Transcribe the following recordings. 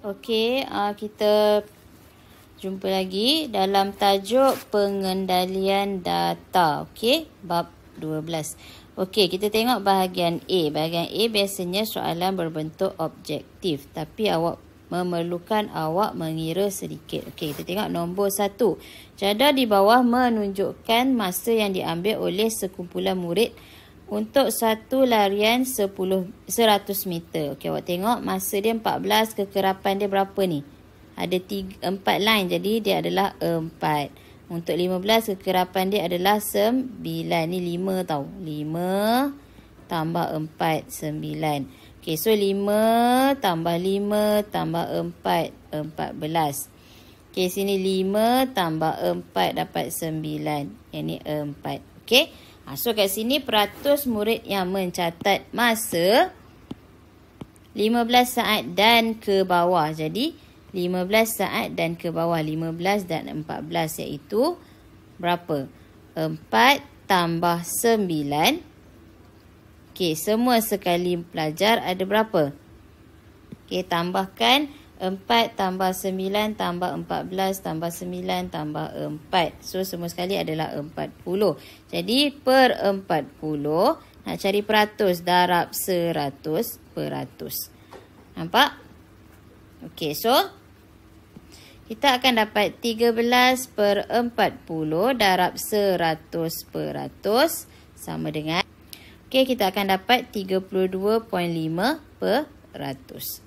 Okey, uh, kita jumpa lagi dalam tajuk pengendalian data. Okey, bab 12. Okey, kita tengok bahagian A. Bahagian A biasanya soalan berbentuk objektif. Tapi awak memerlukan awak mengira sedikit. Okey, kita tengok nombor 1. Jadah di bawah menunjukkan masa yang diambil oleh sekumpulan murid untuk satu larian 10, 100 meter. Okey, awak tengok masa dia 14, kekerapan dia berapa ni? Ada 3, 4 line, jadi dia adalah 4. Untuk 15, kekerapan dia adalah 9. Ni 5 tau. 5 tambah 4, 9. Okey, so 5 tambah 5 tambah 4, 14. Okey, sini 5 tambah 4 dapat 9. Yang ni 4. Okey. Ha, so kat sini peratus murid yang mencatat masa 15 saat dan ke bawah. Jadi 15 saat dan ke bawah. 15 dan 14 iaitu berapa? 4 tambah 9. Okey, semua sekali pelajar ada berapa? Okey, tambahkan 9. Empat tambah sembilan tambah empat belas tambah sembilan tambah empat. So semua sekali adalah empat puluh. Jadi per empat puluh. nak cari peratus darab seratus peratus. Nampak? Okay, so kita akan dapat tiga belas per empat puluh darab seratus peratus sama dengan. Okay, kita akan dapat tiga puluh dua. Lima peratus.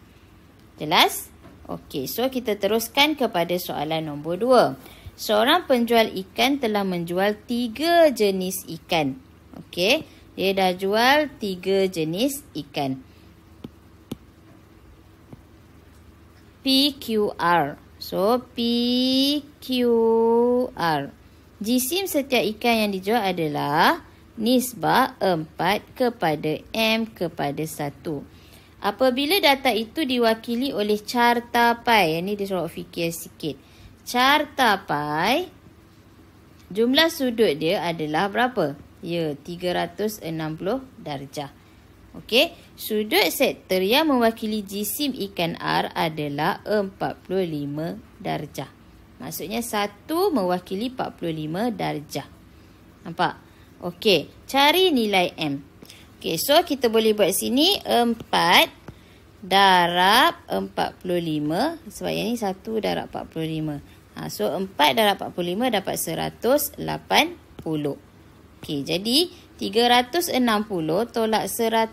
Jelas? Jelas? Okey, so kita teruskan kepada soalan nombor dua. Seorang penjual ikan telah menjual tiga jenis ikan. Okey, dia dah jual tiga jenis ikan. PQR. So, PQR. Jisim setiap ikan yang dijual adalah nisbah 4 kepada M kepada 1. Apabila data itu diwakili oleh carta pi. Yang eh, ini dia suruh fikir sikit. Carta pi. Jumlah sudut dia adalah berapa? Ya, 360 darjah. Okey. Sudut sektor yang mewakili jisim ikan R adalah 45 darjah. Maksudnya satu mewakili 45 darjah. Nampak? Okey. Cari nilai M. Okey, so kita boleh buat sini 4 darab 45. Sebab yang ni 1 darab 45. Ha, so, 4 darab 45 dapat 180. Okey, jadi 360 tolak 180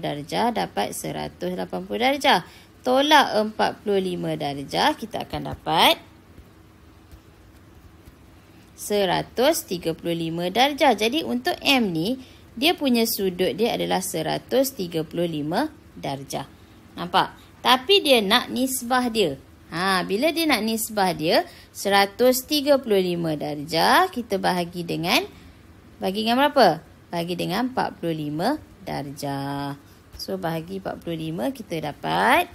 darjah dapat 180 darjah. Tolak 45 darjah kita akan dapat 135 darjah. Jadi, untuk M ni dia punya sudut dia adalah 135 darjah. Nampak? Tapi dia nak nisbah dia. Ha, bila dia nak nisbah dia, 135 darjah kita bahagi dengan, bagi dengan berapa? Bagi dengan 45 darjah. So, bahagi 45 kita dapat...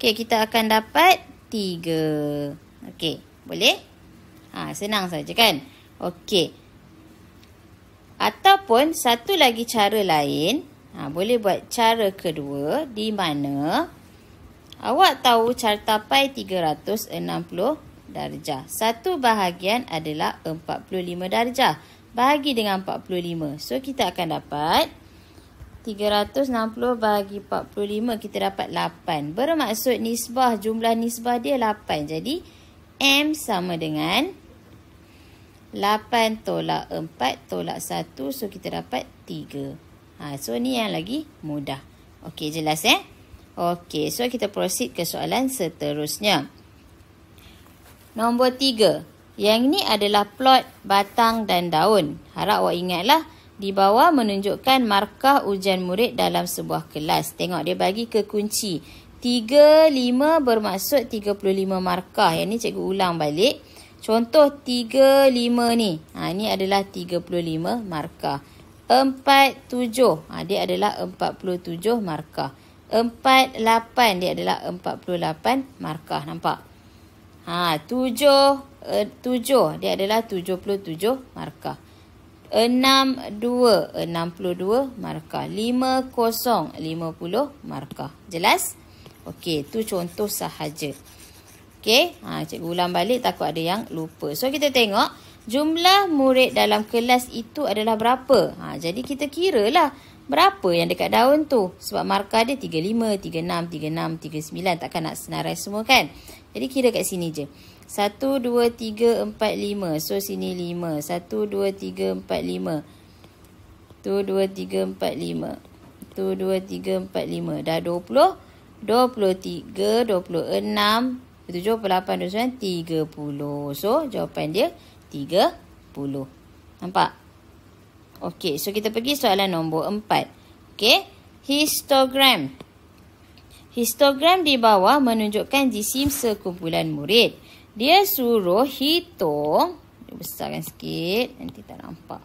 Okay, kita akan dapat 3. Okey, boleh? Ha, senang saja kan? Okey. Ataupun satu lagi cara lain. Ha, boleh buat cara kedua di mana awak tahu carta pi 360 darjah. Satu bahagian adalah 45 darjah. Bahagi dengan 45. So kita akan dapat 360 bahagi 45 kita dapat 8. Bermaksud nisbah jumlah nisbah dia 8. Jadi M sama dengan 8. 8 tolak 4 tolak 1. So, kita dapat 3. Ha, so, ni yang lagi mudah. Okey, jelas eh? Okey, so kita proceed ke soalan seterusnya. Nombor 3. Yang ni adalah plot batang dan daun. Harap awak ingatlah. Di bawah menunjukkan markah ujian murid dalam sebuah kelas. Tengok dia bagi ke kunci. 3, 5 bermaksud 35 markah. Yang ni cikgu ulang balik. Contoh 35 ni. Ha, ini adalah 35 markah. 47. Ha, dia adalah 47 markah. 48. Dia adalah 48 markah. Nampak? Ha, 7. 7. Eh, dia adalah 77 markah. 62. 62 markah. 50. 50 markah. Jelas? Okey. tu contoh sahaja. Okay, ha, cikgu ulang balik takut ada yang lupa. So, kita tengok jumlah murid dalam kelas itu adalah berapa. Ha, jadi, kita kira lah berapa yang dekat daun tu. Sebab markah dia 35, 36, 36, 39. Takkan nak senarai semua kan? Jadi, kira kat sini je. 1, 2, 3, 4, 5. So, sini 5. 1, 2, 3, 4, 5. 1, 2, 3, 4, 5. 1, 2, 3, 4, 5. Dah 20. 23, 26, 26. 78 darab 30. So, jawapan dia 30. Nampak? Okey, so kita pergi soalan nombor 4. Okey, histogram. Histogram di bawah menunjukkan jisim sekumpulan murid. Dia suruh hitung. Dia besarkan sikit. Nanti tak nampak.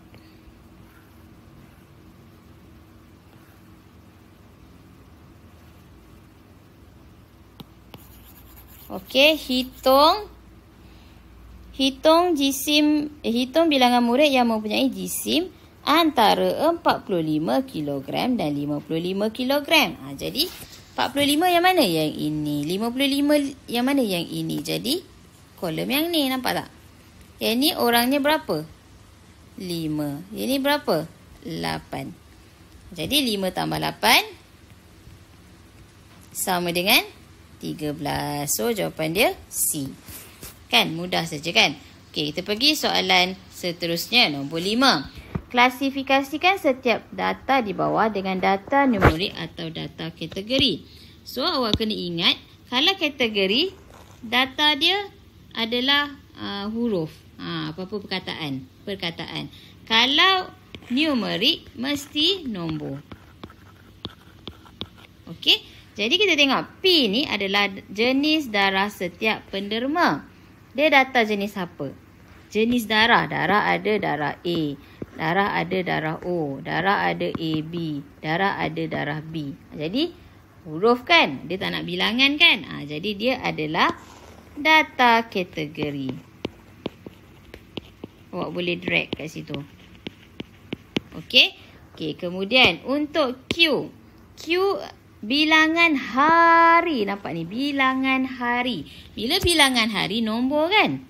Okey, hitung hitung jisim eh, hitung bilangan murid yang mempunyai jisim antara 45 kg dan 55 kg. Ha, jadi 45 yang mana yang ini? 55 yang mana yang ini? Jadi kolom yang ni nampak tak? Yang ni orangnya berapa? 5. Yang ni berapa? 8. Jadi 5 tambah 8 sama dengan 13. So, jawapan dia C. Kan? Mudah saja kan? Okey, kita pergi soalan seterusnya. Nombor 5. Klasifikasikan setiap data di bawah dengan data numerik atau data kategori. So, awak kena ingat kalau kategori, data dia adalah uh, huruf. Ha, apa-apa perkataan. Perkataan. Kalau numerik, mesti nombor. Okey? Jadi kita tengok P ni adalah jenis darah setiap penderma. Dia data jenis apa? Jenis darah. Darah ada darah A. Darah ada darah O. Darah ada AB. Darah ada darah B. Jadi huruf kan? Dia tak nak bilangan kan? Ha, jadi dia adalah data kategori. Awak boleh drag kat situ. Okay? Okay, kemudian untuk Q. Q Bilangan hari. Nampak ni? Bilangan hari. Bila bilangan hari, nombor kan?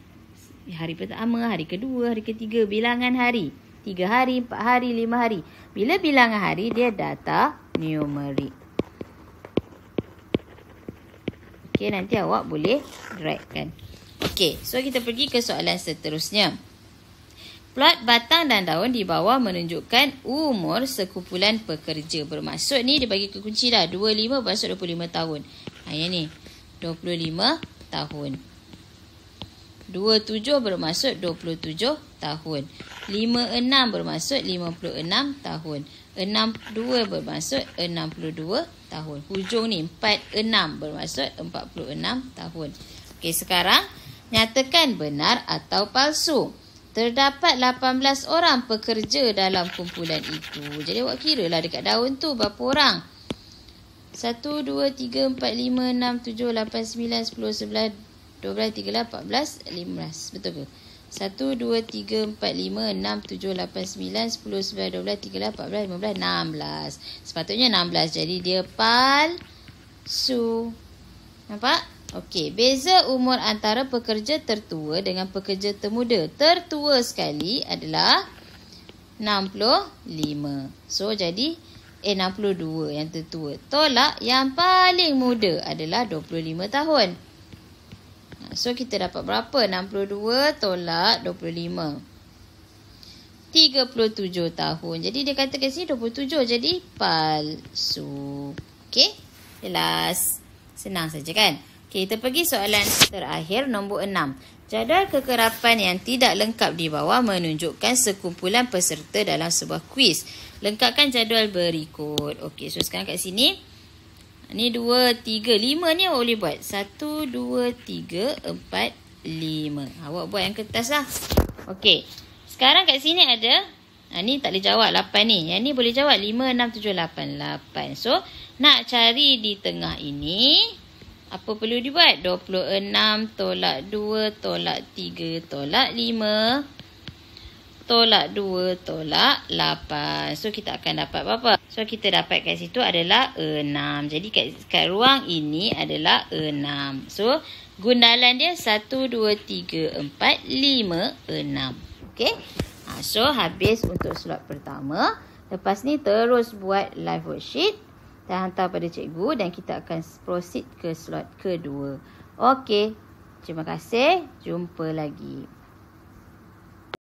Hari pertama, hari kedua, hari ketiga. Bilangan hari. Tiga hari, empat hari, lima hari. Bila bilangan hari, dia data numerik. Okey, nanti awak boleh drag kan. Okey, so kita pergi ke soalan seterusnya. Plot batang dan daun di bawah menunjukkan umur sekumpulan pekerja. Bermaksud ni dia bagi kekunci dah. 25 bermaksud 25 tahun. Ha, yang ni. 25 tahun. 27 bermaksud 27 tahun. 56 bermaksud 56 tahun. 62 bermaksud 62 tahun. Hujung ni 46 bermaksud 46 tahun. Okey sekarang nyatakan benar atau palsu. Terdapat 18 orang pekerja dalam kumpulan itu. Jadi awak kira lah dekat daun tu berapa orang. 1, 2, 3, 4, 5, 6, 7, 8, 9, 10, 11, 12, 13, 14, 15. Betul ke? 1, 2, 3, 4, 5, 6, 7, 8, 9, 10, 11, 12, 13, 14, 15, 16. Sepatutnya 16. Jadi dia palsu. Nampak? Okey, beza umur antara pekerja tertua dengan pekerja termuda. Tertua sekali adalah 65. So, jadi eh, 62 yang tertua. Tolak yang paling muda adalah 25 tahun. So, kita dapat berapa? 62 tolak 25. 37 tahun. Jadi dia kata kat sini 27. Jadi palsu. Okey. Jelas. Senang saja kan? Okey, kita pergi soalan terakhir nombor enam. Jadual kekerapan yang tidak lengkap di bawah menunjukkan sekumpulan peserta dalam sebuah kuis. Lengkapkan jadual berikut. Okey, so sekarang kat sini. Ni dua tiga lima ni awak boleh buat. 1, 2, 3, 4, 5. Awak buat yang kertas lah. Okey. Sekarang kat sini ada. Ha, ni tak boleh jawab 8 ni. Yang ni boleh jawab lima enam tujuh lapan lapan So, nak cari di tengah ini. Apa perlu dibuat? 26 tolak 2 tolak 3 tolak 5 tolak 2 tolak 8. So kita akan dapat berapa? So kita dapat kat situ adalah 6. Jadi kat, kat ruang ini adalah 6. So gundalan dia 1, 2, 3, 4, 5, 6. Okay. Ha, so habis untuk slot pertama. Lepas ni terus buat live worksheet dan hantar pada cikgu dan kita akan proceed ke slot kedua. Okey. Terima kasih. Jumpa lagi.